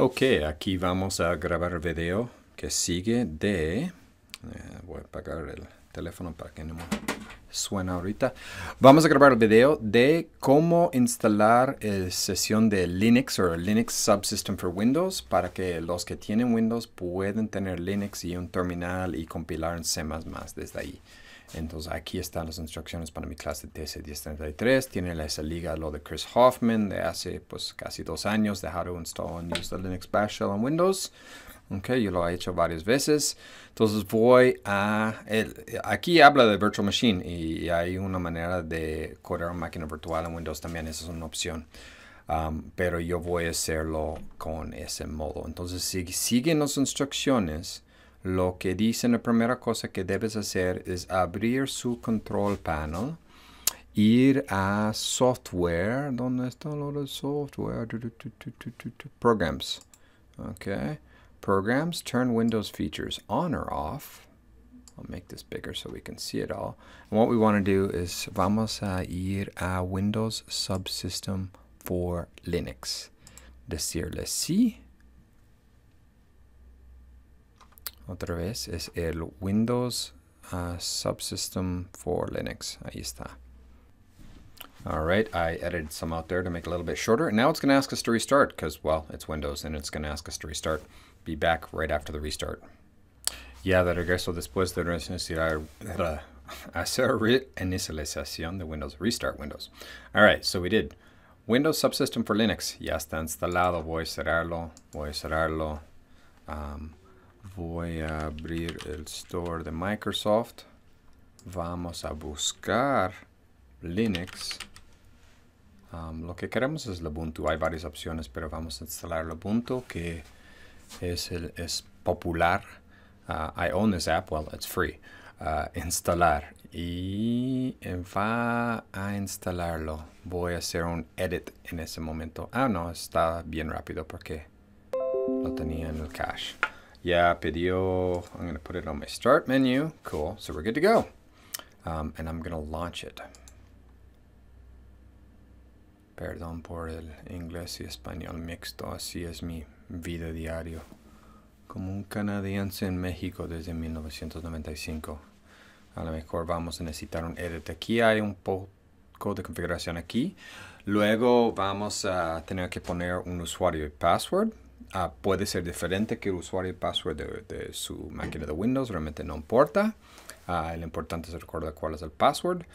Ok, aquí vamos a grabar el video que sigue de... Eh, voy a apagar el teléfono para que no suena ahorita. Vamos a grabar el video de cómo instalar sesión de Linux o Linux Subsystem for Windows para que los que tienen Windows pueden tener Linux y un terminal y compilar en C++ desde ahí. Entonces aquí están las instrucciones para mi clase TC1033. Tiene esa liga lo de Chris Hoffman de hace pues casi dos años de How to Install Linux Bash Shell en Windows. Ok, yo lo he hecho varias veces. Entonces voy a... aquí habla de Virtual Machine y hay una manera de correr una máquina virtual en Windows también. Esa es una opción. Um, pero yo voy a hacerlo con ese modo. Entonces si siguen las instrucciones Lo que dicen, la primera cosa que debes hacer es abrir su control panel, ir a software, ¿dónde está lo de software? Programs, okay. Programs, turn Windows features on or off. I'll make this bigger so we can see it all. And what we want to do is vamos a ir a Windows subsystem for Linux. Decirle sí otra vez es el Windows uh, Subsystem for Linux. Ahí está. All right, I edited some out there to make it a little bit shorter. And now it's going to ask us to restart because, well, it's Windows and it's going to ask us to restart. Be back right after the restart. Ya de regreso después de reiniciar, hacer inicialización, de Windows, restart Windows. All right, so we did. Windows Subsystem for Linux. Ya está instalado. Voy a cerrarlo. Voy a cerrarlo. Um, Voy a abrir el store de Microsoft. Vamos a buscar Linux. lo que queremos es Ubuntu. Hay varias opciones, pero vamos a instalar Ubuntu, que es, el, popular. Ah, I own this app. Well, it's free. Ah, instalar. Y va a instalarlo. Voy a hacer un edit en ese momento. Ah, no, está bien rápido porque lo tenía en el cache. Ya pidió, I'm gonna put it on my start menu. Cool, so we're good to go. Um, and I'm gonna launch it. Perdón por el inglés y español mixto, así es mi vida diario. Como un canadiense en México desde 1995. A lo mejor vamos a necesitar un edit. Aquí hay un poco de configuración aquí. Luego vamos a tener que poner un usuario y password. Ah, puede ser diferente que el usuario y password de, su máquina de Windows, realmente no importa. Ah, lo importante es recordar cuál es el password. ¿Por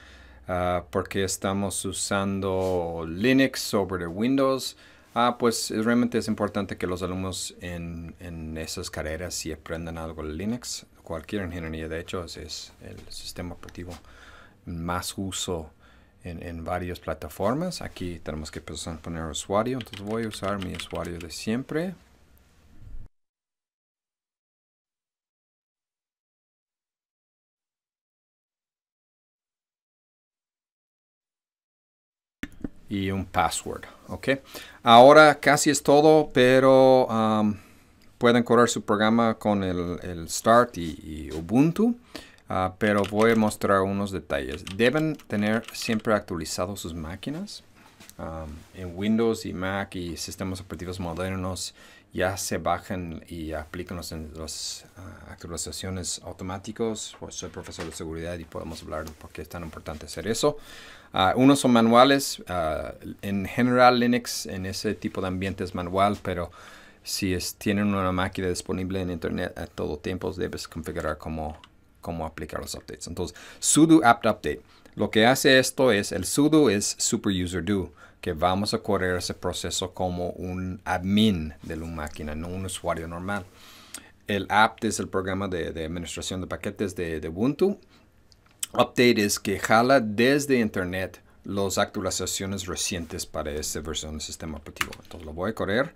ah, porque estamos usando Linux sobre Windows, pues eh, realmente es importante que los alumnos en, esas carreras sí aprendan algo de Linux. Cualquier ingeniería, de hecho, es, el sistema operativo más uso en, varias plataformas. Aquí tenemos que empezar pues, poner usuario. Entonces voy a usar mi usuario de siempre. y un password. Ok, ahora casi es todo, pero um, pueden correr su programa con el, Start y Ubuntu. Ah, pero voy a mostrar unos detalles. Deben tener siempre actualizados sus máquinas. en Windows y Mac y sistemas operativos modernos ya se bajan y aplican las los, ah, actualizaciones automáticos. Pues soy profesor de seguridad y podemos hablar de por qué es tan importante hacer eso. Ah, unos son manuales. en general Linux en ese tipo de ambiente es manual, pero si tienen una máquina disponible en Internet a todo tiempo, debes configurar como cómo aplicar los updates. Entonces, sudo apt update. Lo que hace esto es, el sudo es super user do, que vamos a correr ese proceso como un admin de la máquina, no un usuario normal. El apt es el programa de, administración de paquetes de, Ubuntu. Update es que jala desde internet las actualizaciones recientes para esa versión del sistema operativo. Entonces lo voy a correr.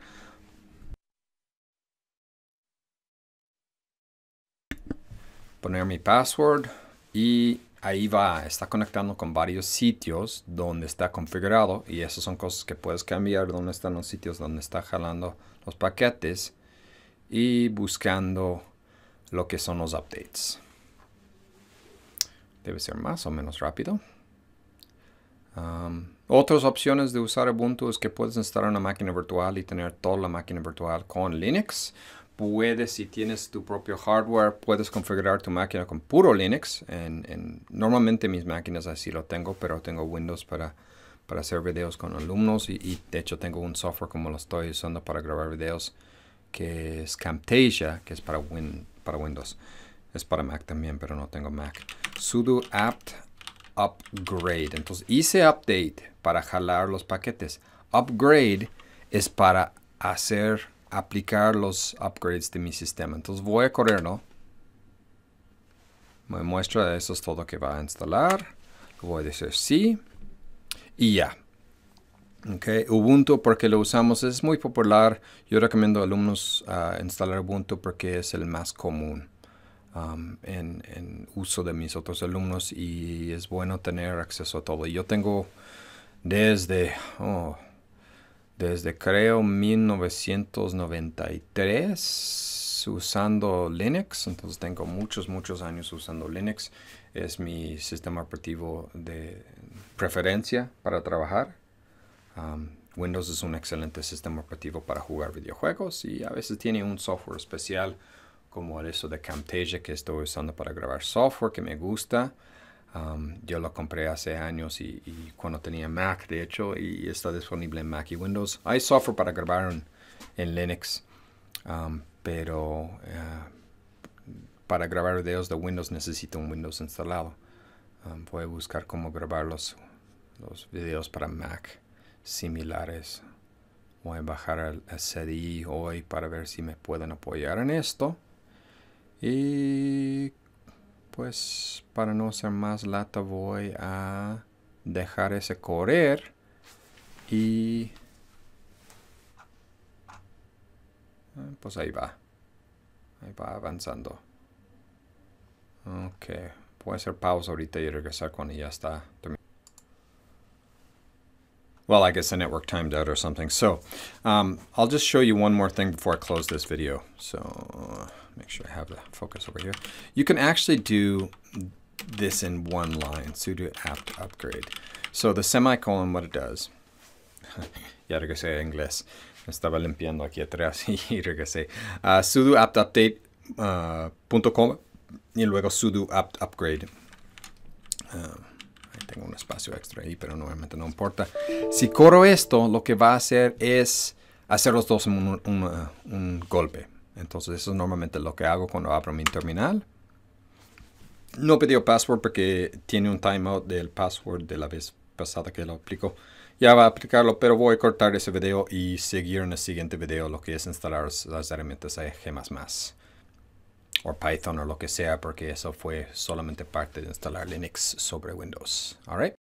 poner mi password y ahí va, está conectando con varios sitios donde está configurado y esas son cosas que puedes cambiar, donde están los sitios donde está jalando los paquetes y buscando lo que son los updates. Debe ser más o menos rápido. otras opciones de usar Ubuntu es que puedes instalar una máquina virtual y tener toda la máquina virtual con Linux puedes, si tienes tu propio hardware, puedes configurar tu máquina con puro Linux. normalmente mis máquinas así lo tengo, pero tengo Windows para, para hacer videos con alumnos y, de hecho tengo un software como lo estoy usando para grabar videos que es Camtasia, que es para, win, para Windows. Es para Mac también, pero no tengo Mac. sudo apt upgrade. Entonces hice update para jalar los paquetes. Upgrade es para hacer aplicar los upgrades de mi sistema. Entonces voy a no Me muestra eso es todo que va a instalar. Voy a decir sí. Y ya. Okay. Ubuntu porque lo usamos es muy popular. Yo recomiendo a alumnos a ah, instalar Ubuntu porque es el más común en, en, uso de mis otros alumnos y es bueno tener acceso a todo. Yo tengo desde... Oh, desde creo 1993 usando Linux, entonces tengo muchos, muchos años usando Linux. Es mi sistema operativo de preferencia para trabajar. Windows es un excelente sistema operativo para jugar videojuegos y a veces tiene un software especial como el eso de Camtasia que estoy usando para grabar software que me gusta. Um, yo lo compré hace años y, cuando tenía Mac, de hecho, y está disponible en Mac y Windows. Hay software para grabar en, Linux, um, pero uh, para grabar videos de Windows necesito un Windows instalado. Um, voy a buscar cómo grabar los, los videos para Mac similares. Voy a bajar el CDI hoy para ver si me pueden apoyar en esto. Y pues para no ser más lata voy a dejar ese correr y ah, pues ahí va ahí va avanzando ok voy a hacer pausa ahorita y regresar cuando ya está well, I guess the network timed out or something. So um, I'll just show you one more thing before I close this video. So make sure I have the focus over here. You can actually do this in one line, sudo apt upgrade. So the semicolon, what it does, ya regresé a inglés, estaba limpiando aquí atrás y regresé, ah, sudo apt update ah, punto com, y luego sudo apt upgrade. Ah, tengo un espacio extra ahí, pero normalmente no importa. Si corro esto, lo que va a hacer es hacer los dos en un golpe. Entonces eso es normalmente lo que hago cuando abro mi terminal. No pidió password porque tiene un timeout del password de la vez pasada que lo aplico. Ya va a aplicarlo, pero voy a cortar ese video y seguir en el siguiente video lo que es instalar las herramientas de G++ o Python o lo que sea, porque eso fue solamente parte de instalar Linux sobre Windows. All right?